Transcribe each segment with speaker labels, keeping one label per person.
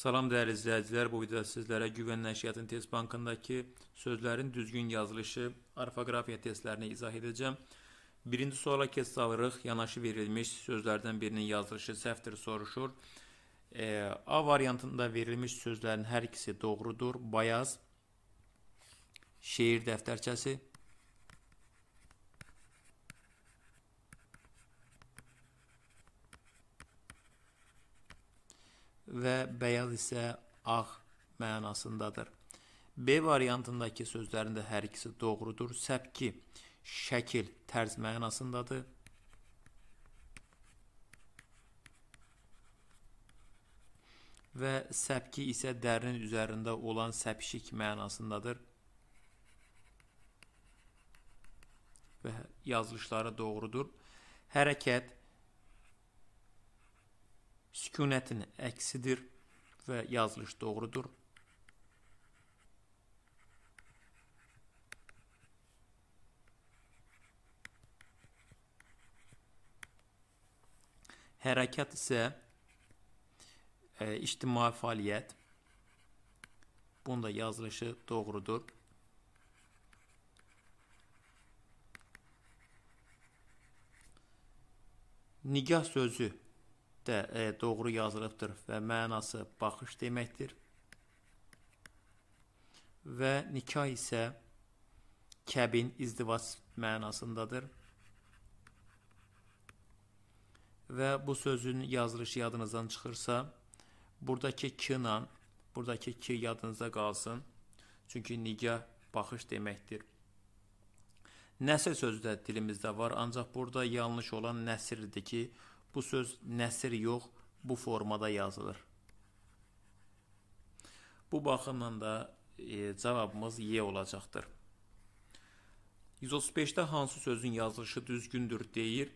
Speaker 1: Salam dəyərli izləyicilər, bu videoda sizlərə Güvən Nəşriyyatın Test Bankındakı sözlərin düzgün yazılışı orfoqrafiya testlərini izah edəcəm. Birinci suala kest alırıq, yanaşı verilmiş sözlərdən birinin yazılışı səhvdir soruşur. E, A variantında verilmiş sözlərin hər ikisi doğrudur. Bayaz, şeir dəftərçəsi, və bəyaz isə ağ mənasındadır. B variantındakı sözlərin də hər ikisi doğrudur. Səpki şəkil, tərz mənasındadır. Və səpki isə dərin üzərində olan səpşik mənasındadır. Və yazılışları doğrudur. Hərəkət sükunetin əksidir və yazılış doğrudur. Hərəkət isə e, ictimai fəaliyyət. Bunun da yazılışı doğrudur. Nigah sözü də e, doğru yazılıbdır və mənası baxış deməkdir. Və nikah isə kəbin izdivac mənasındadır. Və bu sözün yazılışı yadınızdan çıxırsa, buradakı k ilə buradakı k yadınızda qalsın. Çünki nikah baxış deməkdir. Nəsir sözü də dilimizdə var, ancaq burada yanlış olan nəsirdir ki, Bu söz nəsir yox, bu formada yazılır. Bu baxımdan da e, cavabımız Y olacaqdır. 135-də hansı sözün yazılışı düzgündür deyir.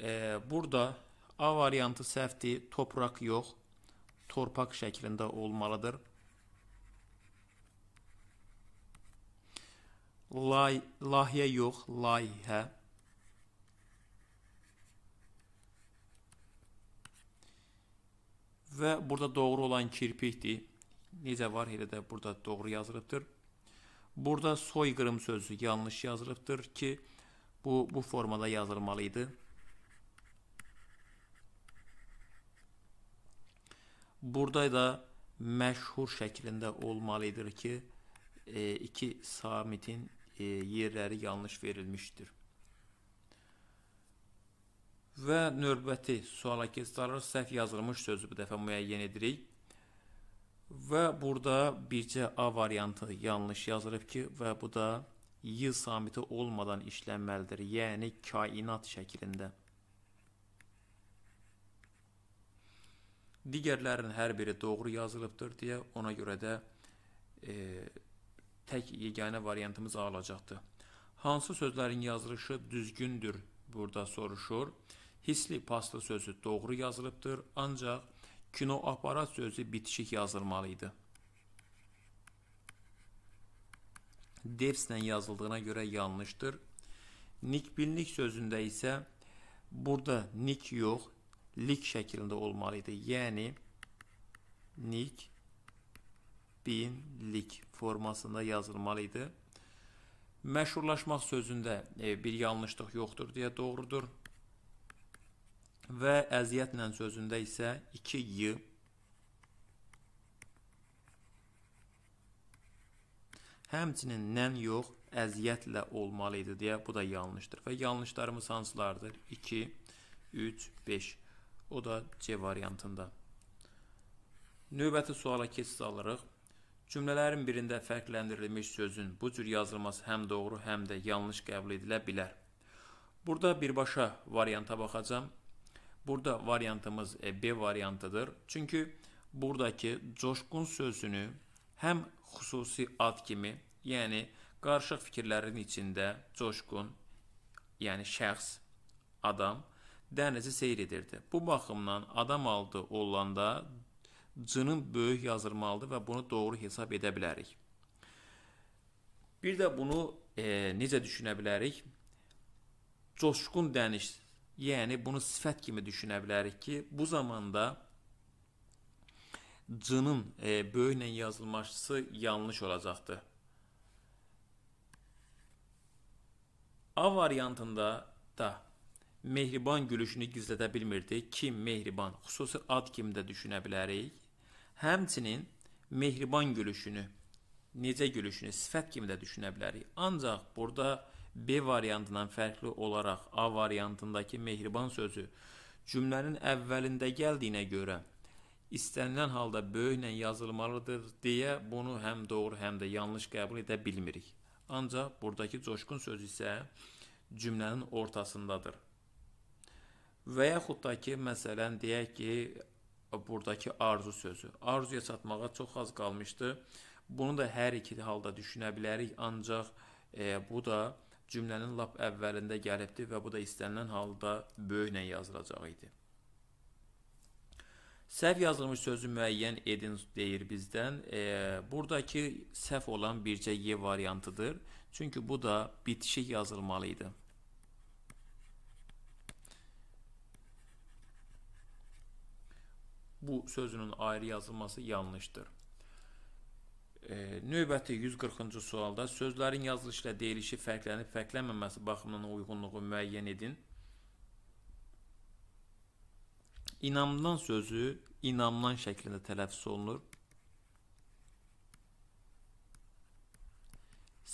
Speaker 1: E, burada A variantı səhvdir, topraq yox, torpaq şəklində olmalıdır. Lay, layihə yox, layihə. Və burada doğru olan kirpikdir. Necə var, elə də burada doğru yazılıbdır. Burada soyqırım sözü yanlış yazılıbdır ki, bu bu formada yazılmalı idi. Burada da məşhur şəklində olmalıdır ki, e, iki samitin e, yerləri yanlış verilmişdir. Və növbəti suala keçsələr səhv yazılmış sözü bu dəfə müəyyən edirik. Və burada bircə A variantı yanlış yazılıb ki, və bu da y samiti olmadan işlənməlidir, yəni kainat şəklində. Digərlərin hər biri doğru yazılıbdır deyə ona görə də e, tək yeganə variantımız A olacaqdır. Hansı sözlərin yazılışı düzgündür burada soruşur. Hisli paslı sözü doğru yazılıbdır, ancaq kinoaparat sözü bitişik yazılmalı idi. Devslə yazıldığına görə yanlışdır. Nikbinlik sözündə isə burada nik yox, lik şəklində olmalı idi. Yəni nik binlik formasında yazılmalı idi. Məşhurlaşmaq sözündə e, bir yanlışlıq yoxdur deyə doğrudur və əziyyətlə sözündə isə 2 y Həmçinin nən yox, əziyyətlə olmalı idi deyə bu da yanlışdır. Və yanlışlarımız hansılardır? 2, 3, 5. O da C variantında. Növbəti suala keçid alırıq. Cümlələrin birində fərqləndirilmiş sözün bu cür yazılması həm doğru, həm də yanlış qəbul edilə bilər. Burada birbaşa varianta baxacağam. Burada variantımız e, B variantıdır. Çünki buradakı coşqun sözünü həm xüsusi ad kimi, yəni qarışıq fikirlərin içində coşqun, yəni şəxs, adam dənizi seyr edirdi. Bu baxımdan adam aldı olanda C-nin böyük yazılmalıdır və bunu doğru hesab edə bilərik. Bir də bunu e, necə düşünə bilərik? Coşqun dəniz Yəni bunu sifət kimi düşünə bilərik ki, bu zamanda C-nin e, böyüklə yazılması yanlış olacaqdı. A variantında da mehriban gülüşünü gizlədə bilmirdi. Kim mehriban? Xüsusi ad kimi də düşünə bilərik. Həmçinin mehriban gülüşünü, necə gülüşünü sifət kimi də düşünə bilərik. Ancaq burada B variantından fərqli olaraq A variantındakı mehriban sözü cümlənin əvvəlində gəldiyinə görə istənilən halda böyüklə yazılmalıdır deyə bunu həm doğru, həm də yanlış qəbul edə bilmirik. Ancaq buradakı coşqun söz isə cümlənin ortasındadır. Və yaxud da ki, məsələn, deyək ki, buradakı arzu sözü. Arzuya çatmağa çox az qalmışdı. Bunu da hər iki halda düşünə bilərik, ancaq e, bu da cümlənin lap əvvəlində gəlibdi və bu da istənilən halda böyüklə yazılacaq idi. Səhv yazılmış sözü müəyyən edin deyir bizdən. E, buradakı səhv olan bircə Y variantıdır. Çünki bu da bitişik yazılmalı idi. Bu sözünün ayrı yazılması yanlışdır. Növbəti 140-cı sualda sözlərin yazılışla deyilişi fərqlənib fərqlənməməsi baxımından uyğunluğu müəyyən edin. İnamdan sözü inamdan şəklində tələffüz olunur.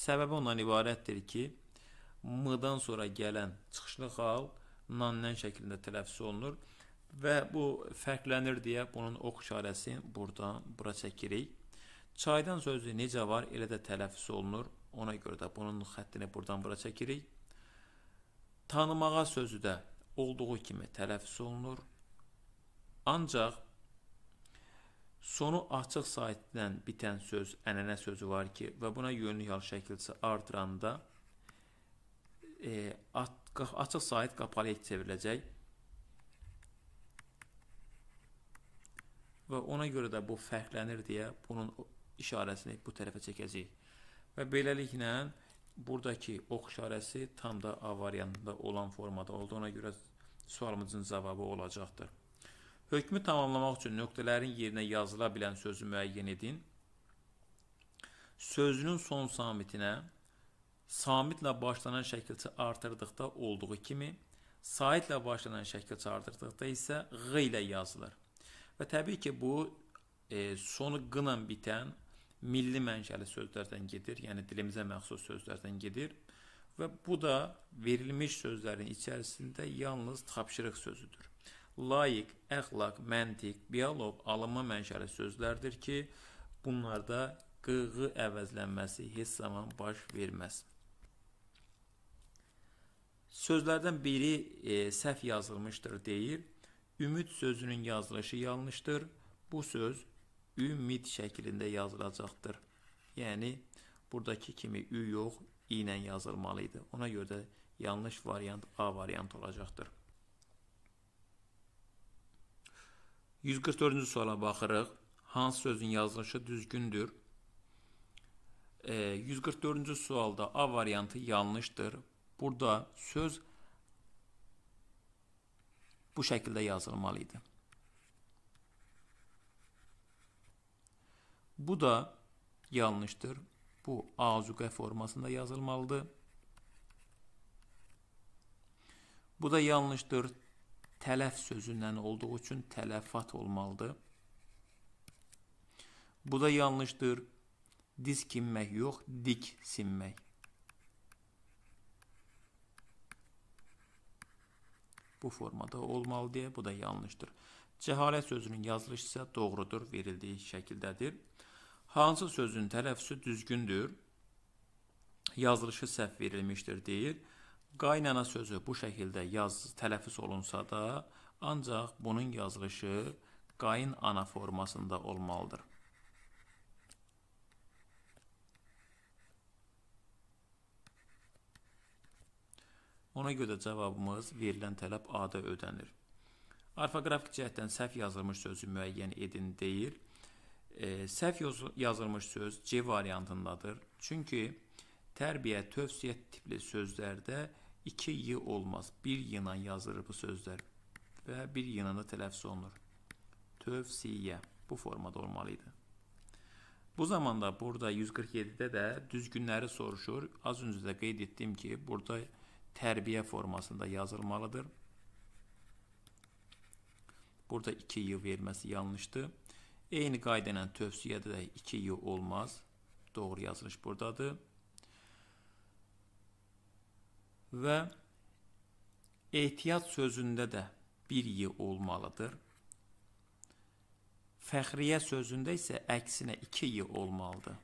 Speaker 1: Səbəbi ondan ibarətdir ki, m-dan sonra gələn çıxışlı xal nanlən şəklində tələffüz olunur və bu fərqlənir deyə bunun ox işarəsini buradan bura çəkirik. Çaydan sözü necə var, elə də tələffüz olunur. Ona görə də bunun xəttini buradan bura çəkirik. Tanımağa sözü də olduğu kimi tələffüz olunur. Ancaq sonu açıq saitdən bitən söz ənənə sözü var ki, və buna yönlü hal şəkilçi artıranda e, açıq sait qapalıya çevriləcək. və ona görə də bu fərqlənir deyə bunun işarəsini bu tərəfə çəkəcəyik. Və beləliklə buradakı ox işarəsi tam da A variantında olan formada olduğuna görə sualımızın cavabı olacaqdır. Hökmü tamamlamaq üçün nöqtələrin yerinə yazıla bilən sözü müəyyən edin. Sözünün son samitinə samitlə başlanan şəkilçi artırdıqda olduğu kimi saitlə başlanan şəkilçi artırdıqda isə ğ ilə yazılır. Və təbii ki, bu e, sonu qınla bitən milli mənşəli sözlərdən gedir, yəni dilimizə məxsus sözlərdən gedir və bu da verilmiş sözlərin içərisində yalnız tapşırıq sözüdür. Layiq, əxlaq, məntiq, dialoq alınma mənşəli sözlərdir ki, bunlarda qığı əvəzlənməsi heç zaman baş verməz. Sözlərdən biri e, səhv yazılmışdır deyir. Ümid sözünün yazılışı yanlışdır. Bu söz ümid şəklində yazılacaqdır. Yəni, buradakı kimi ü yox, i ilə yazılmalı idi. Ona görə də yanlış variant A variant olacaqdır. 144-cü suala baxırıq. Hansı sözün yazılışı düzgündür? E, 144-cü sualda A variantı yanlışdır. Burada söz bu şəkildə yazılmalı idi. Bu da yanlışdır. Bu azuqə formasında yazılmalıdır. Bu da yanlışdır. Tələf sözündən olduğu üçün tələfat olmalıdır. Bu da yanlışdır. Diz kinmək yox, dik sinmək. Bu formada olmalı deyə bu da yanlışdır. Cəhalət sözünün yazılışı isə doğrudur, verildiyi şəkildədir. Hansı sözün tələffüsü düzgündür? Yazılışı səhv verilmişdir deyir. Qaynana sözü bu şəkildə yaz tələffüs olunsa da, ancaq bunun yazılışı qayın ana formasında olmalıdır. Ona görə də cavabımız verilən tələb A-da ödənir. Orfoqrafik cəhətdən səhv yazılmış sözü müəyyən edin deyir. E, səhv yazılmış söz C variantındadır. Çünki tərbiyə, tövsiyə tipli sözlərdə 2 y olmaz. 1 y ilə yazılır bu sözlər və 1 y ilə də tələffüz olunur. Tövsiyə bu formada olmalı idi. Bu zamanda burada 147-də də düzgünləri soruşur. Az öncə də qeyd etdim ki, burada tərbiyə formasında yazılmalıdır. Burada 2 y verməsi yanlışdır. Eyni qayda ilə tövsiyədə də 2y olmaz. Doğru yazılış buradadır. Və ehtiyat sözündə də 1y olmalıdır. Fəxriyə sözündə isə əksinə 2y olmalıdır.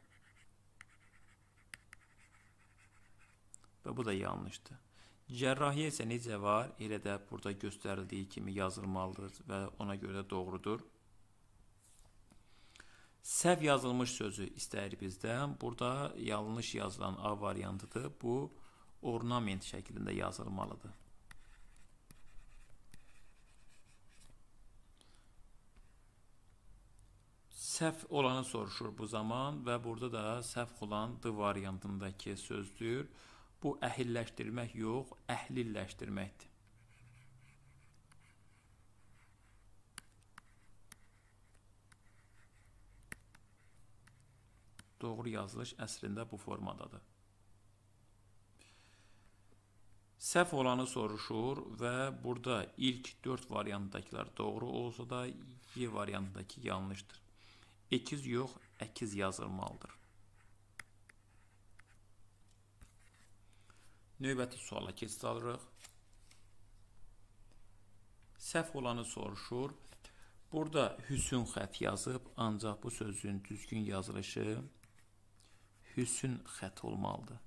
Speaker 1: Və bu da yanlışdır. Cərrahiyyə isə necə var, elə də burada göstərildiyi kimi yazılmalıdır və ona görə də doğrudur. Səhv yazılmış sözü istəyir bizdən. Burada yanlış yazılan A variantıdır. Bu ornament şəklində yazılmalıdır. Səhv olanı soruşur bu zaman və burada da səhv olan D variantındakı sözdür. Bu əhilləşdirmək yox, əhlilləşdirməkdir. Doğru yazılış əslində bu formadadır. Səhv olanı soruşur və burada ilk 4 variantdakılar doğru olsa da Y variantdakı yanlışdır. Ekiz yox, əkiz yazılmalıdır. Növbəti suala keçid alırıq. Səhv olanı soruşur. Burada hüsün xətt yazıb, ancaq bu sözün düzgün yazılışı hüsün xətt olmalıdır.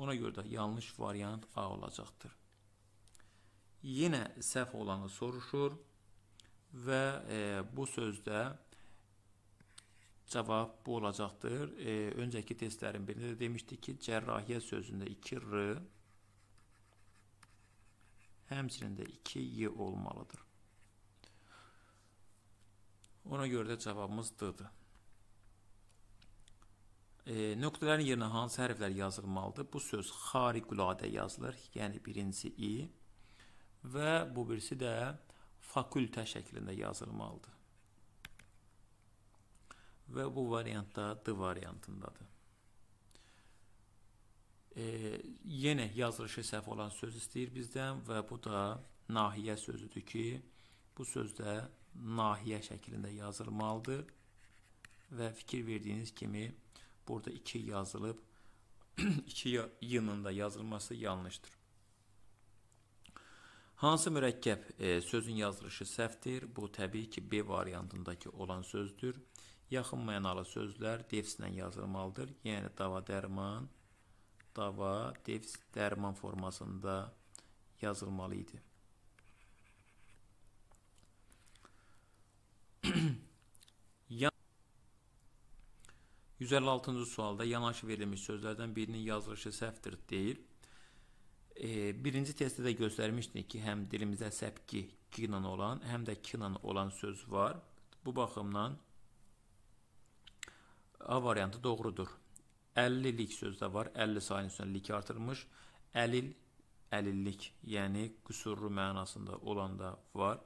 Speaker 1: Ona görə də yanlış variant A olacaqdır. Yenə səhv olanı soruşur və e, bu sözdə cavab bu olacaqdır. E, öncəki testlərin birində də demişdik ki, cərrahiyyə sözündə 2 r, həmçinin də 2 y olmalıdır. Ona görə də cavabımız D-dir. E, nöqtələrin yerinə hansı hərflər yazılmalıdır? Bu söz xariqüladə yazılır, yəni birincisi i və bu birisi də fakültə şəklində yazılmalıdır. Və bu variant da D variantındadır. E, yenə yazılışı səhv olan söz istəyir bizdən və bu da nahiyə sözüdür ki, bu söz də nahiyə şəklində yazılmalıdır və fikir verdiyiniz kimi Burada 2 yazılıb. 2 yının da yazılması yanlışdır. Hansı mürəkkəb e, sözün yazılışı səhvdir? Bu təbii ki, B variantındakı olan sözdür. Yaxın mənalı sözlər devslə yazılmalıdır. Yəni dava dərman, dava devs dərman formasında yazılmalı idi. Yan 156-cı sualda yanaşı verilmiş sözlərdən birinin yazılışı səhvdir deyil. E, birinci testdə də göstərmişdik ki, həm dilimizdə səpki ki ilə olan, həm də ki ilə olan söz var. Bu baxımdan A variantı doğrudur. 50-lik sözdə var. 50 sayının üstünə lik artırılmış. Əlil, əlillik, yəni qüsurlu mənasında olanda var.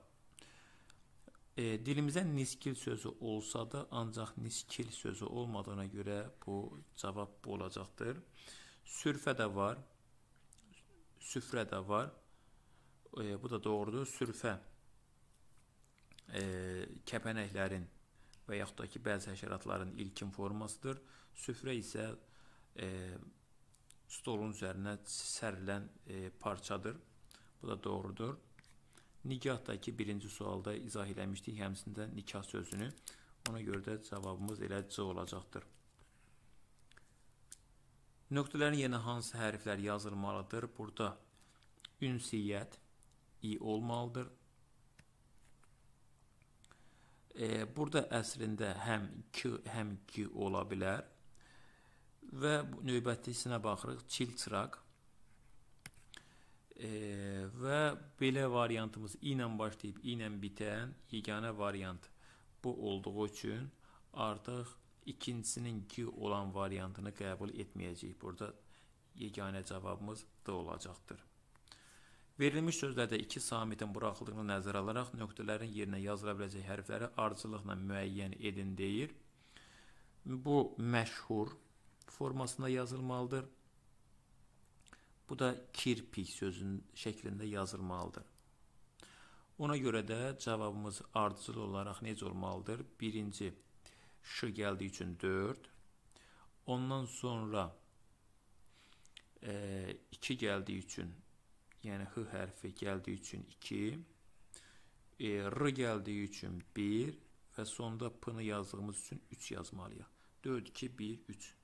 Speaker 1: E, dilimizdə niskil sözü olsa da, ancaq niskil sözü olmadığına görə bu cavab bu olacaqdır. Sürfə də var, süfrə də var. E, bu da doğrudur. Sürfə e, kəpənəklərin və yaxud da ki, bəzi həşəratların ilkin formasıdır. Süfrə isə e, stolun üzərinə sərilən e, parçadır. Bu da doğrudur. Nigahdaakı birinci sualda izah eləmişdik, həmçində nikah sözünü. Ona görə də cavabımız elə C olacaqdır. Nöqtələrin yerinə hansı hərflər yazılmalıdır? Burada ünsiyyət i olmalıdır. E, burada əslində həm k, həm g ola bilər. Və növbətisinə baxırıq. Çil çıraq E, və belə variantımız i ilə başlayıb i ilə bitən yeganə variant bu olduğu üçün artıq ikincisinin ki olan variantını qəbul etməyəcəyik. Burada yeganə cavabımız D olacaqdır. Verilmiş sözlərdə iki sabitin buraxıldığını nəzərə alaraq nöqtələrin yerinə yazıla biləcək hərfləri ardıcıllıqla müəyyən edin deyir. Bu məşhur formasında yazılmalıdır. Bu da kirpik sözünün şəklində yazılmalıdır. Ona görə də cavabımız ardıcıl olaraq necə olmalıdır? Birinci, ş gəldiyi üçün 4. Ondan sonra 2 e, gəldiyi üçün, yəni h hərfi gəldiyi üçün 2, e, r gəldiyi üçün 1 və sonda p-nı yazdığımız üçün 3 yazmalıyıq. 4, 2, 1, 3.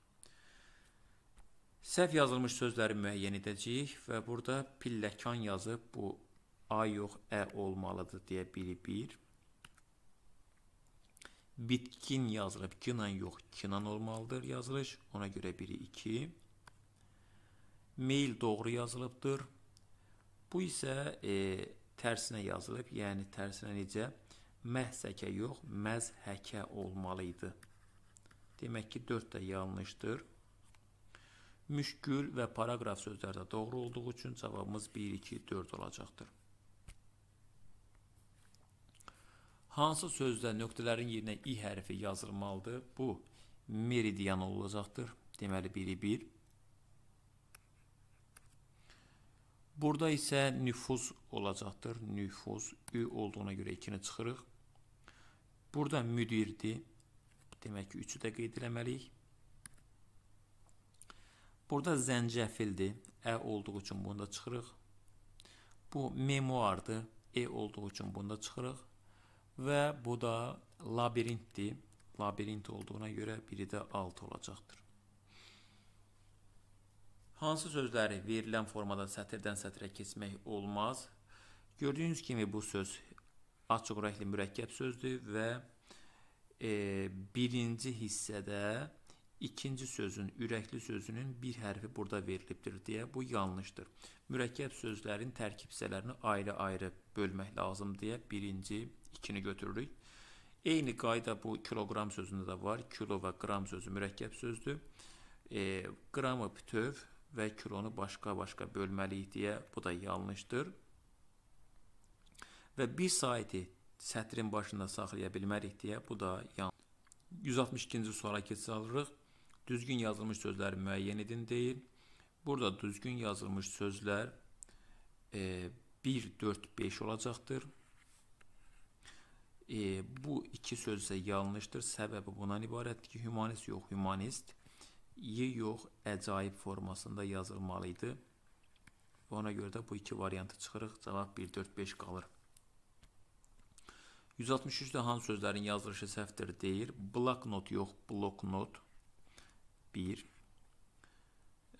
Speaker 1: Səhv yazılmış sözləri müəyyən edəcəyik və burada pilləkan yazıb bu A yox, Ə olmalıdır deyə biri bir. Bitkin yazılıb kinan yox, kinan olmalıdır yazılış. Ona görə biri iki. Mail doğru yazılıbdır. Bu isə e, tərsinə yazılıb, yəni tərsinə necə? Məhsəkə yox, məzhəkə olmalı idi. Demək ki, 4 də yanlışdır müşkül və paraqraf sözlərdə doğru olduğu üçün cavabımız 1, 2, 4 olacaqdır. Hansı sözdə nöqtələrin yerinə i hərfi yazılmalıdır? Bu, meridian olacaqdır. Deməli, biri 1. Bir. Burada isə nüfuz olacaqdır. Nüfuz, ü olduğuna görə 2-ni çıxırıq. Burada müdirdir. Demək ki, 3-ü də qeyd eləməliyik. Burada zəncəfildir. Ə olduğu üçün bunda çıxırıq. Bu memuardır. E olduğu üçün bunda çıxırıq. Və bu da labirintdir. Labirint olduğuna görə biri də 6 olacaqdır. Hansı sözləri verilən formada sətirdən sətrə keçmək olmaz? Gördüyünüz kimi bu söz açıq ürəkli mürəkkəb sözdür və e, birinci hissədə ikinci sözün, ürəkli sözünün bir hərfi burada verilibdir deyə bu yanlışdır. Mürəkkəb sözlərin tərkib hissələrini ayrı-ayrı bölmək lazım deyə birinci, ikini götürürük. Eyni qayda bu kiloqram sözündə də var. Kilo və qram sözü mürəkkəb sözdür. E, qramı bütöv və kilonu başqa-başqa bölməliyik deyə bu da yanlışdır. Və bir saytı sətrin başında saxlaya bilmərik deyə bu da yanlışdır. 162-ci suala keçid alırıq düzgün yazılmış sözlər müəyyən edin deyir. Burada düzgün yazılmış sözlər e, 1, 4, 5 olacaqdır. E, bu iki söz isə yanlışdır. Səbəbi bundan ibarətdir ki, humanist yox, humanist y yox, əcaib formasında yazılmalı idi. Və ona görə də bu iki variantı çıxırıq. Cavab 1, 4, 5 qalır. 163-də hansı sözlərin yazılışı səhvdir deyir. Block not yox, block not. 1.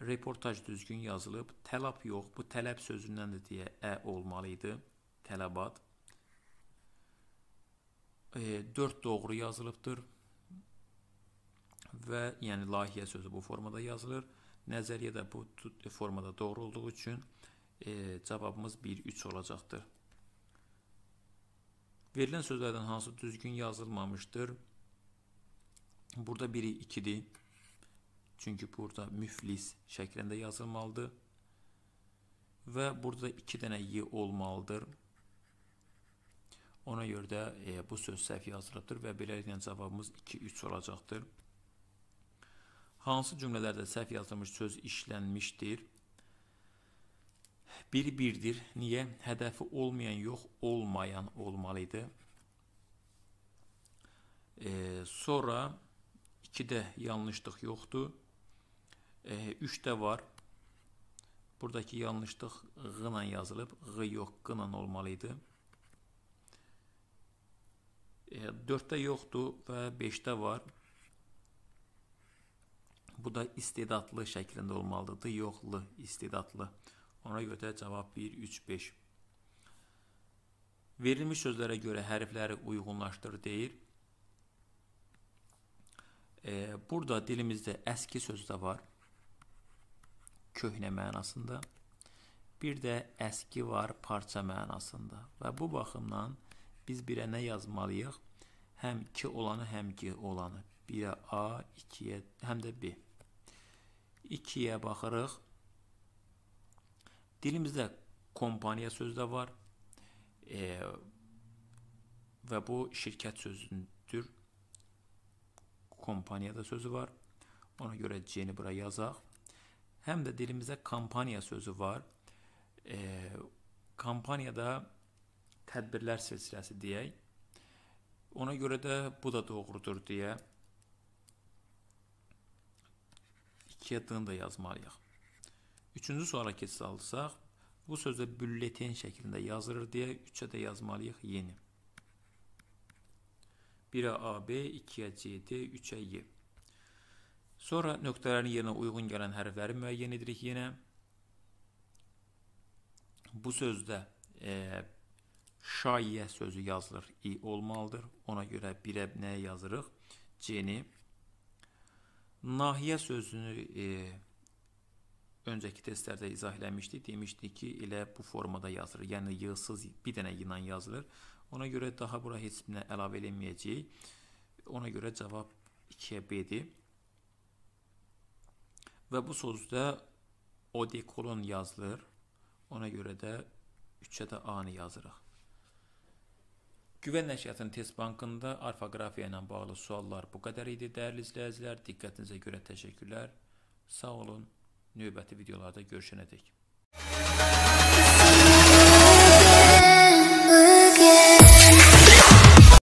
Speaker 1: Reportaj düzgün yazılıb, tələb yox, bu tələb sözündən də deyə ə olmalı idi, tələbat. 4 e, doğru yazılıbdır və yəni layihə sözü bu formada yazılır. Nəzəriyyə də bu e, formada doğru olduğu üçün e, cavabımız 1-3 olacaqdır. Verilən sözlərdən hansı düzgün yazılmamışdır? Burada biri 2-dir. Çünki burada müflis şəklində yazılmalıdır. Və burada 2 dənə y olmalıdır. Ona görə də e, bu söz səhv yazılıbdır və beləliklə cavabımız 2-3 olacaqdır. Hansı cümlələrdə səhv yazılmış söz işlənmişdir? Bir birdir. Niyə? Hədəfi olmayan yox, olmayan olmalıydı. E, sonra 2-də yanlışlıq yoxdur. 3 də var. Buradakı yanlışlıq q ilə yazılıb, q yox, q ilə olmalı idi. 4-də yoxdur və 5-də var. Bu da istedadlı şəklində olmalıdır, yoxlu, istedadlı. Ona görə də cavab 1, 3, 5. Verilmiş sözlərə görə hərfləri uyğunlaşdır deyir. Burada dilimizdə əski sözü də var köhnə mənasında, bir də əski var parça mənasında. Və bu baxımdan biz birə nə yazmalıyıq? Həm 2 olanı, həm 2 olanı. 1-ə A, 2-yə, həm də B. 2-yə baxırıq. Dilimizdə kompaniya sözü də var. E, və bu şirkət sözüdür. Kompaniyada sözü var. Ona görə C-ni bura yazaq hem de dilimizde kampanya sözü var. E, kampanyada tədbirlər silsiləsi deyək. Ona görə də bu da doğrudur deyə ikiyə dını da yazmalıyıq. Üçüncü suala keçid alsaq, bu sözdə bülletin şəklində yazılır deyə üçə də yazmalıyıq yeni. 1-ə AB, 2-yə CD, 3-ə Y. Sonra nöqtələrin yerinə uyğun gələn hərfləri müəyyən edirik yenə. Bu sözdə e, şayiyə sözü yazılır. i olmalıdır. Ona görə birə nəyə yazırıq? C-ni. Nahiyə sözünü e, öncəki testlərdə izah eləmişdik. Demişdik ki, elə bu formada yazılır. Yəni yığsız bir dənə ilə yazılır. Ona görə daha bura heç birinə əlavə eləməyəcəyik. Ona görə cavab 2-yə B-dir. Və bu sözdə odekolon yazılır. Ona görə də üçədə A-nı yazırıq. Güvən nəşriyyatının test bankında orfoqrafiya ilə bağlı suallar bu qədər idi. Dəyərli izləyicilər, diqqətinizə görə təşəkkürlər. Sağ olun. Növbəti videolarda görüşənədək.